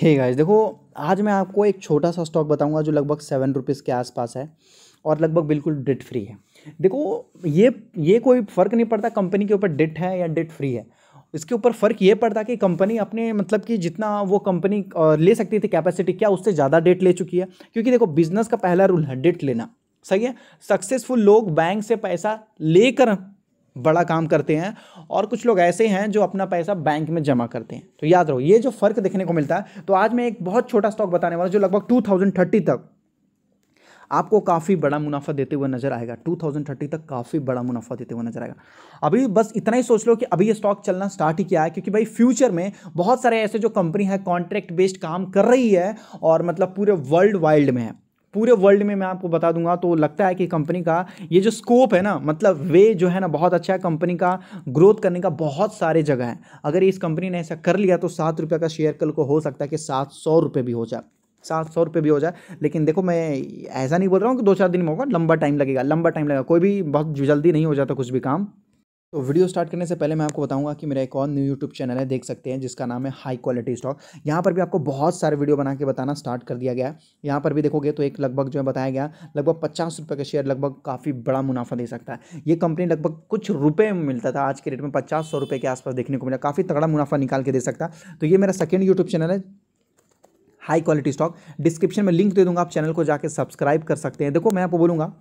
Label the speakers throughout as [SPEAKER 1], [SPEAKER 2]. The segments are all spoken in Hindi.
[SPEAKER 1] हे गाइस देखो आज मैं आपको एक छोटा सा स्टॉक बताऊंगा जो लगभग सेवन रुपीज़ के आसपास है और लगभग बिल्कुल डेट फ्री है देखो ये ये कोई फ़र्क नहीं पड़ता कंपनी के ऊपर डेट है या डेट फ्री है इसके ऊपर फ़र्क ये पड़ता कि कंपनी अपने मतलब कि जितना वो कंपनी ले सकती थी कैपेसिटी क्या उससे ज़्यादा डेट ले चुकी है क्योंकि देखो बिजनेस का पहला रूल है डेट लेना सही है सक्सेसफुल लोग बैंक से पैसा लेकर बड़ा काम करते हैं और कुछ लोग ऐसे हैं जो अपना पैसा बैंक में जमा करते हैं तो याद रहो ये जो फ़र्क देखने को मिलता है तो आज मैं एक बहुत छोटा स्टॉक बताने वाला जो लगभग टू तक आपको काफ़ी बड़ा मुनाफा देते हुए नजर आएगा 2030 तक काफ़ी बड़ा मुनाफा देते हुए नजर आएगा अभी बस इतना ही सोच लो कि अभी ये स्टॉक चलना स्टार्ट ही किया है क्योंकि भाई फ्यूचर में बहुत सारे ऐसे जो कंपनी है कॉन्ट्रैक्ट बेस्ड काम कर रही है और मतलब पूरे वर्ल्ड वाइल्ड में है पूरे वर्ल्ड में मैं आपको बता दूंगा तो लगता है कि कंपनी का ये जो स्कोप है ना मतलब वे जो है ना बहुत अच्छा है कंपनी का ग्रोथ करने का बहुत सारे जगह है अगर इस कंपनी ने ऐसा कर लिया तो सात रुपये का शेयर कल को हो सकता है कि सात सौ रुपये भी हो जाए सात सौ रुपये भी हो जाए लेकिन देखो मैं ऐसा नहीं बोल रहा हूँ कि दो चार दिन में होगा लंबा टाइम लगेगा लंबा टाइम लगेगा कोई भी बहुत जल्दी नहीं हो जाता कुछ भी काम तो वीडियो स्टार्ट करने से पहले मैं आपको बताऊंगा कि मेरा एक और न्यू यूट्यूब चैनल है देख सकते हैं जिसका नाम है हाई क्वालिटी स्टॉक यहाँ पर भी आपको बहुत सारे वीडियो बना के बताना स्टार्ट कर दिया गया है यहाँ पर भी देखोगे तो एक लगभग जो है बताया गया लगभग पचास रुपये का शेयर लगभग काफ़ी बड़ा मुनाफा दे सकता है ये कंपनी लगभग कुछ रुपये में मिलता था आज के डेट में पचास सौ रुपये के आसपास देखने को मिला काफ़ी तगड़ा मुनाफा निकाल के दे सकता तो ये मेरा सेकेंड यूट्यूब चैनल है हाई क्वालिटी स्टॉक डिस्क्रिप्शन में लिंक दे दूंगा आप चैनल को जाके सब्सक्राइब कर सकते हैं देखो मैं आपको बोलूँगा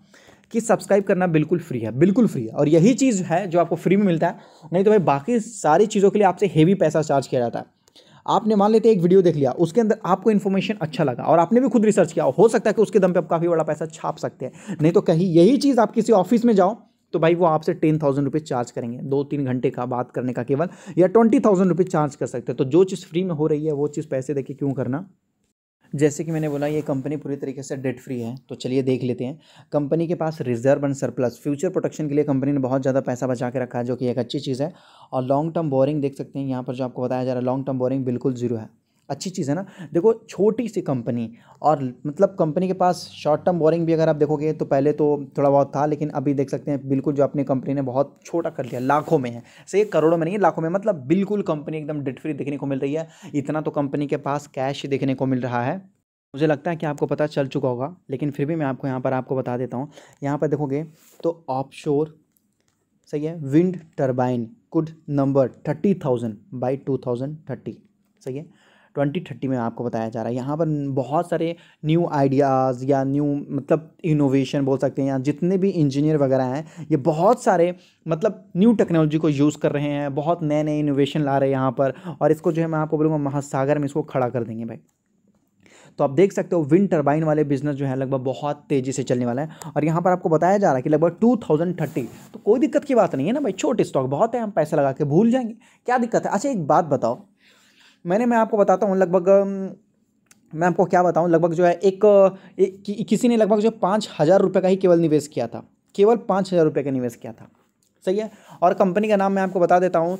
[SPEAKER 1] कि सब्सक्राइब करना बिल्कुल फ्री है बिल्कुल फ्री है और यही चीज़ है जो आपको फ्री में मिलता है नहीं तो भाई बाकी सारी चीज़ों के लिए आपसे हेवी पैसा चार्ज किया जाता है आपने मान लेते एक वीडियो देख लिया उसके अंदर आपको इन्फॉर्मेशन अच्छा लगा और आपने भी खुद रिसर्च किया हो सकता है कि उसके दम पे आप काफ़ी बड़ा पैसा छाप सकते हैं नहीं तो कहीं यही चीज़ आप किसी ऑफिस में जाओ तो भाई वो आपसे टेन थाउजेंड रुपीज़ चार्ज करेंगे दो तीन घंटे का बात करने का केवल या ट्वेंटी थाउजेंड रुपीज़ चार्ज कर सकते हैं तो जो चीज़ फ्री में हो रही है वो चीज़ पैसे देके क्यों करना जैसे कि मैंने बोला ये कंपनी पूरी तरीके से डेट फ्री है तो चलिए देख लेते हैं कंपनी के पास reserve and surplus future protection के लिए कंपनी ने बहुत ज़्यादा पैसा बचा के रखा है जो कि एक अच्छी चीज़ है और लॉन्ग टर्म बोरिंग देख सकते हैं यहाँ पर जो आपको बताया जा रहा है लॉन्ग टर्म बोरिंग बिल्कुल जीरो है अच्छी चीज़ है ना देखो छोटी सी कंपनी और मतलब कंपनी के पास शॉर्ट टर्म बोरिंग भी अगर आप देखोगे तो पहले तो थोड़ा बहुत था लेकिन अभी देख सकते हैं बिल्कुल जो अपनी कंपनी ने बहुत छोटा कर लिया लाखों में है सही करोड़ों में नहीं है लाखों में मतलब बिल्कुल कंपनी एकदम डेट फ्री देखने को मिल रही है इतना तो कंपनी के पास कैश देखने को मिल रहा है मुझे लगता है कि आपको पता चल चुका होगा लेकिन फिर भी मैं आपको यहाँ पर आपको बता देता हूँ यहाँ पर देखोगे तो ऑफशोर सही है wind turbine could number thirty thousand by two thousand thirty सही है ट्वेंटी थर्टी में आपको बताया जा रहा है यहाँ पर बहुत सारे न्यू आइडियाज़ या न्यू मतलब इनोवेशन बोल सकते हैं या जितने भी इंजीनियर वगैरह हैं ये बहुत सारे मतलब न्यू टेक्नोलॉजी को यूज़ कर रहे हैं बहुत नए नए इनोवेशन ला रहे हैं यहाँ पर और इसको जो है मैं आपको बोलूँगा महासागर में इसको खड़ा कर देंगे भाई तो आप देख सकते हो विंड टर्बाइन वाले बिजनेस जो है लगभग बहुत तेज़ी से चलने वाला है और यहाँ पर आपको बताया जा रहा है कि लगभग टू थाउजेंड थर्टी तो कोई दिक्कत की बात नहीं है ना भाई छोटे स्टॉक बहुत है हम पैसा लगा के भूल जाएंगे क्या दिक्कत है अच्छा एक बात बताओ मैंने मैं आपको बताता हूँ लगभग मैं आपको क्या बताऊँ लगभग जो है एक, एक कि, किसी ने लगभग जो पाँच हज़ार रुपये का ही केवल निवेश किया था केवल पाँच हज़ार रुपये का निवेश किया था सही है और कंपनी का नाम मैं आपको बता देता हूँ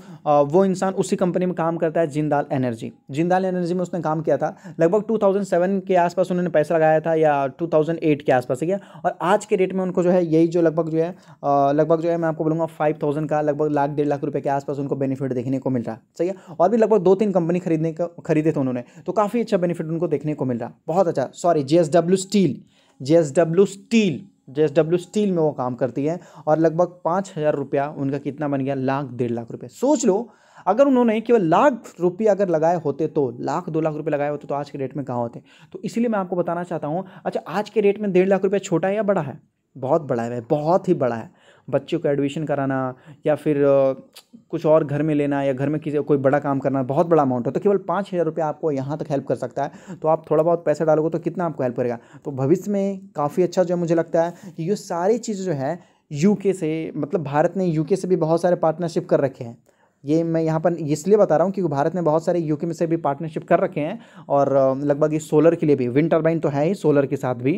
[SPEAKER 1] वो इंसान उसी कंपनी में काम करता है जिंदाल एनर्जी जिंदाल एनर्जी में उसने काम किया था लगभग 2007 के आसपास उन्होंने पैसा लगाया था या 2008 के आसपास ठीक है और आज के डेट में उनको जो है यही जो लगभग जो है लगभग जो है मैं आपको बोलूँगा फाइव थाउजेंड का लगभग लाख डेढ़ लाख रुपये के आसपास उनको बेनिफिट देखने को मिल रहा सही है और भी लगभग दो तीन कंपनी खरीदने का खरीदे थे उन्होंने तो काफ़ी अच्छा बेनिफिट उनको देखने को मिल रहा बहुत अच्छा sorry J steel J steel J steel में वो काम करती है और लगभग पाँच हज़ार रुपया उनका कितना बन गया लाख डेढ़ लाख रुपये सोच लो अगर उन्होंने केवल लाख रुपये अगर लगाए होते तो लाख दो लाख रुपये लगाए होते तो आज के डेट में कहाँ होते तो इसीलिए मैं आपको बताना चाहता हूँ अच्छा आज के डेट में डेढ़ लाख रुपये छोटा है या बड़ा है बहुत बड़ा है बहुत ही बड़ा है बच्चों को एडमिशन कराना या फिर कुछ और घर में लेना या घर में किसी कोई बड़ा काम करना बहुत बड़ा अमाउंट हो तो केवल पाँच हज़ार रुपये आपको यहाँ तक हेल्प कर सकता है तो आप थोड़ा बहुत पैसा डालोगे तो कितना आपको हेल्प करेगा तो भविष्य में काफ़ी अच्छा जो मुझे लगता है कि ये सारी चीज़ें जो है यूके से मतलब भारत ने यूके से भी बहुत सारे पार्टनरशिप कर रखे हैं ये मैं यहाँ पर इसलिए बता रहा हूँ क्योंकि भारत ने बहुत सारे यूके में से भी पार्टनरशिप कर रखे हैं और लगभग ये सोलर के लिए भी विंड टर्बाइन तो है ही सोलर के साथ भी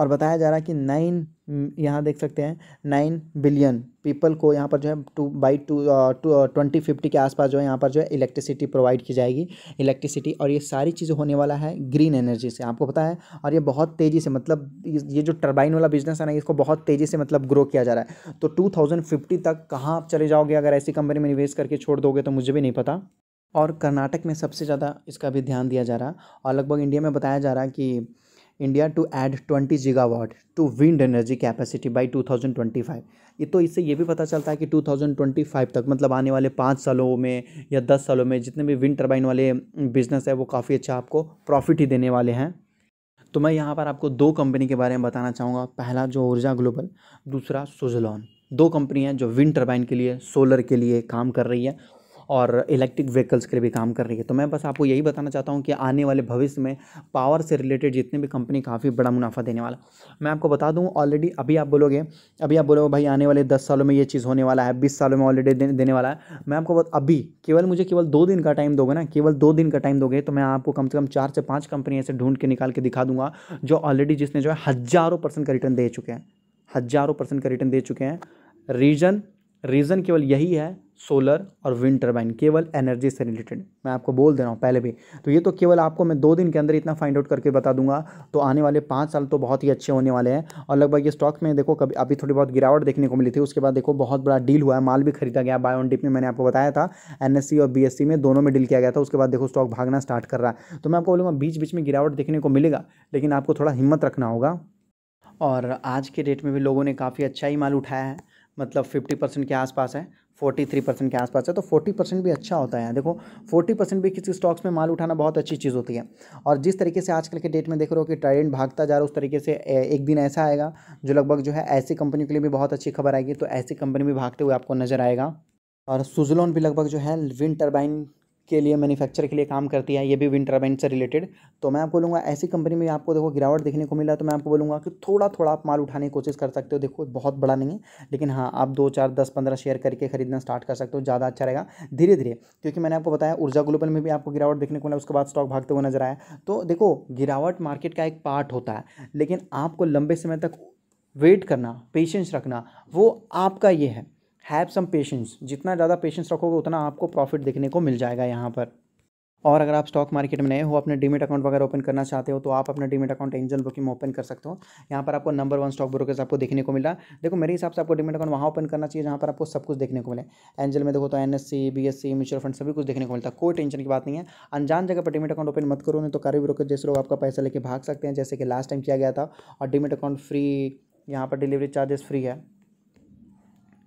[SPEAKER 1] और बताया जा रहा है कि नाइन mm, यहाँ देख सकते हैं नाइन बिलियन पीपल को यहाँ पर जो है two by two two twenty fifty के आसपास जो है यहाँ पर जो है इलेक्ट्रिसिटी प्रोवाइड की जाएगी इलेक्ट्रिसिटी और ये सारी चीज़ें होने वाला है ग्रीन एनर्जी से आपको पता है और ये बहुत तेज़ी से मतलब ये जो टर्बाइन वाला बिजनेस है ना इसको बहुत तेज़ी से मतलब ग्रो किया जा रहा है तो टू थाउजेंड फिफ्टी तक कहाँ आप चले जाओगे अगर ऐसी कंपनी में निवेश करके छोड़ दोगे तो मुझे भी नहीं पता और कर्नाटक में सबसे ज़्यादा इसका भी ध्यान दिया जा रहा है और लगभग इंडिया में बताया जा रहा है कि India to add twenty gigawatt to wind energy capacity by two thousand twenty five ये तो इससे ये भी पता चलता है कि टू थाउजेंड ट्वेंटी फ़ाइव तक मतलब आने वाले पाँच सालों में या दस सालों में जितने भी विंड टर्बाइन वाले बिजनेस है वो काफ़ी अच्छा आपको प्रॉफिट ही देने वाले हैं तो मैं यहाँ पर आपको दो कंपनी के बारे में बताना चाहूँगा पहला जो ऊर्जा ग्लोबल दूसरा सुजलॉन दो कंपनी हैं जो विंड टर्बाइन के लिए सोलर के लिए काम कर रही है और इलेक्ट्रिक व्हीकल्स के लिए भी काम कर रही है तो मैं बस आपको यही बताना चाहता हूँ कि आने वाले भविष्य में पावर से रिलेटेड जितने भी कंपनी काफ़ी बड़ा मुनाफा देने वाला मैं आपको बता दूँ ऑलरेडी अभी आप बोलोगे अभी आप बोलोगे भाई आने वाले दस सालों में ये चीज़ होने वाला है बीस सालों में ऑलरेडी देने वाला है मैं आपको अभी केवल मुझे केवल दो दिन का टाइम दोगे ना केवल दो दिन का टाइम दोगे तो मैं आपको कम से कम चार से पाँच कंपनी ऐसे ढूंढ के निकाल के दिखा दूंगा जो ऑलरेडी जिसने जो है हज़ारों परसेंट का रिटर्न दे चुके हैं हज़ारों परसेंट का रिटर्न दे चुके हैं रीजन रीज़न केवल यही है सोलर और विंड टर्बाइन केवल एनर्जी से रिलेटेड मैं आपको बोल दे रहा हूँ पहले भी तो ये तो केवल आपको मैं दो दिन के अंदर इतना फाइंड आउट करके बता दूंगा तो आने वाले पाँच साल तो बहुत ही अच्छे होने वाले हैं और लगभग ये स्टॉक में देखो कभी अभी थोड़ी बहुत गिरावट देखने को मिली थी उसके बाद देखो बहुत बड़ा डील हुआ है माल भी खरीदा गया बाय डिप में मैंने आपको बताया था एन e और बी e में दोनों में डील किया गया था उसके बाद देखो स्टॉक भागना स्टार्ट कर रहा है तो मैं आपको बोलूँगा बीच बीच में गिरावट देखने को मिलेगा लेकिन आपको थोड़ा हिम्मत रखना होगा और आज के डेट में भी लोगों ने काफ़ी अच्छा ही माल उठाया है मतलब फिफ्टी परसेंट के आसपास है फोर्टी थ्री परसेंट के आसपास है तो फोर्टी परसेंट भी अच्छा होता है देखो फोर्टी परसेंट भी किसी स्टॉक्स में माल उठाना बहुत अच्छी चीज़ होती है और जिस तरीके से आजकल के डेट में देख रहे हो कि ट्रेंड भागता जा रहा है उस तरीके से एक दिन ऐसा आएगा जो लगभग जो है ऐसी कंपनी के लिए भी बहुत अच्छी खबर आएगी तो ऐसी कंपनी भी भागते हुए आपको नज़र आएगा और सुजलोन भी लगभग जो है विंड टर्बाइन के लिए मैन्युफैक्चर के लिए काम करती है ये भी विंड टर्बाइन से रिलेटेड तो मैं आपको बोलूँगा ऐसी कंपनी में आपको देखो गिरावट देखने को मिला तो मैं आपको बोलूँगा कि थोड़ा थोड़ा आप माल उठाने की कोशिश कर सकते हो देखो बहुत बड़ा नहीं है लेकिन हाँ आप दो चार दस पंद्रह शेयर करके खरीदना स्टार्ट कर सकते हो ज़्यादा अच्छा रहेगा धीरे धीरे क्योंकि मैंने आपको बताया ऊर्जा ग्लोबल में भी आपको गिरावट देखने को मिला उसके बाद स्टॉक भागते हुए नजर आया तो देखो गिरावट मार्केट का एक पार्ट होता है लेकिन आपको लंबे समय तक वेट करना पेशेंस रखना वो आपका ये है हैव सम पेशेंस जितना ज़्यादा पेशेंस रखोगे उतना आपको प्रॉफिट देखने को मिल जाएगा यहाँ पर और अगर आप स्टॉक मार्केट में नए हो अपने डीमेट अकाउंट वगैरह ओपन करना चाहते हो तो आप अपना डीमेट अकाउंट एंजल ब्रोकिंग में ओपन कर सकते हो यहाँ पर आपको नंबर वन स्टॉक ब्रोकर्स आपको देखने को मिला देखो मेरे हिसाब से आपको डीमेट अकाउंट वहाँ ओपन करना चाहिए जहाँ पर आपको सब कुछ देखने को मिले एंजल में देखो तो N S C B S C mutual fund सभी कुछ देखने को मिलता कोई टेंशन की बात नहीं है अनजान जगह पर डीमेट अकाउंट ओपन मत करो नहीं तो कारी ब्रोकर जैसे लोग आपका पैसा लेके भाग सकते हैं जैसे कि लास्ट टाइम किया गया था और डीमेट अकाउंट फ्री यहाँ पर डिलीवरी चार्जेस फ्री है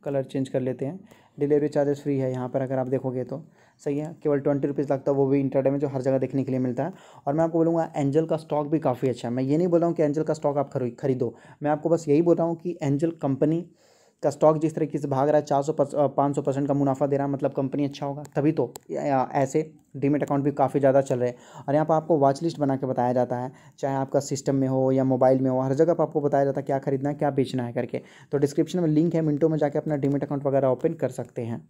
[SPEAKER 1] कलर चेंज कर लेते हैं डिलीवरी चार्जेस फ्री है यहाँ पर अगर आप देखोगे तो सही है केवल ट्वेंटी रुपीज़ लगता है वो भी इंटरडे में जो हर जगह देखने के लिए मिलता है और मैं आपको बोलूँगा एंजल का स्टॉक भी काफ़ी अच्छा है मैं ये नहीं बोल रहा हूँ कि एंजल का स्टॉक आप खरीदो मैं आपको बस यही बोल रहा हूँ कि एंजल कंपनी का स्टॉक जिस तरीके से भाग रहा है चार सौ पाँच सौ परसेंट का मुनाफा दे रहा है मतलब कंपनी अच्छा होगा तभी तो ऐसे डीमेट अकाउंट भी काफ़ी ज़्यादा चल रहे हैं और यहाँ पर आपको वॉच लिस्ट बना के बताया जाता है चाहे आपका सिस्टम में हो या मोबाइल में हो हर जगह पर आपको बताया जाता है क्या खरीदना है क्या बेचना है करके तो डिस्क्रिप्शन में लिंक है मिनटों में जाकर अपना डीमेट अकाउंट वगैरह ओपन कर सकते हैं